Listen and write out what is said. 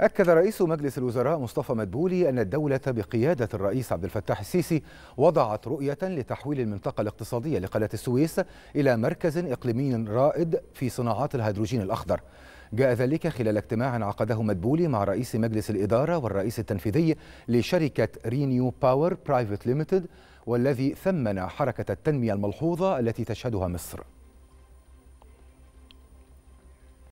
أكد رئيس مجلس الوزراء مصطفى مدبولي أن الدولة بقيادة الرئيس عبد الفتاح السيسي وضعت رؤية لتحويل المنطقة الاقتصادية لقناة السويس إلى مركز إقليمي رائد في صناعات الهيدروجين الأخضر جاء ذلك خلال اجتماع عقده مدبولي مع رئيس مجلس الإدارة والرئيس التنفيذي لشركة رينيو باور برايفت ليمتد والذي ثمن حركة التنمية الملحوظة التي تشهدها مصر